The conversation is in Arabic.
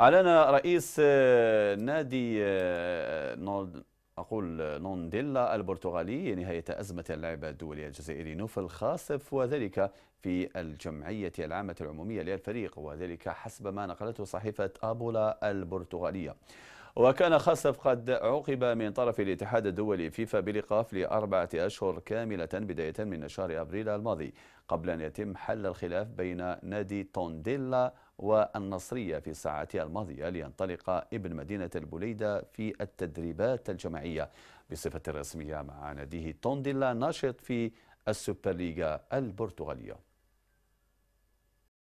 أعلن رئيس آه، نادي آه، نولد أقول آه، نونديلا البرتغالي نهاية أزمة اللعب الدولي الجزائري نوفل خاصف وذلك في الجمعية العامة العمومية للفريق وذلك حسب ما نقلته صحيفة أبولا البرتغالية وكان خاصف قد عوقب من طرف الاتحاد الدولي فيفا بلقاف لأربعة أشهر كاملة بداية من شهر أبريل الماضي قبل أن يتم حل الخلاف بين نادي تونديلا والنصرية في ساعتها الماضية لينطلق ابن مدينة البوليدة في التدريبات الجماعية بصفة رسمية مع ناديه تونديلا ناشط في السوبر ليغا البرتغالية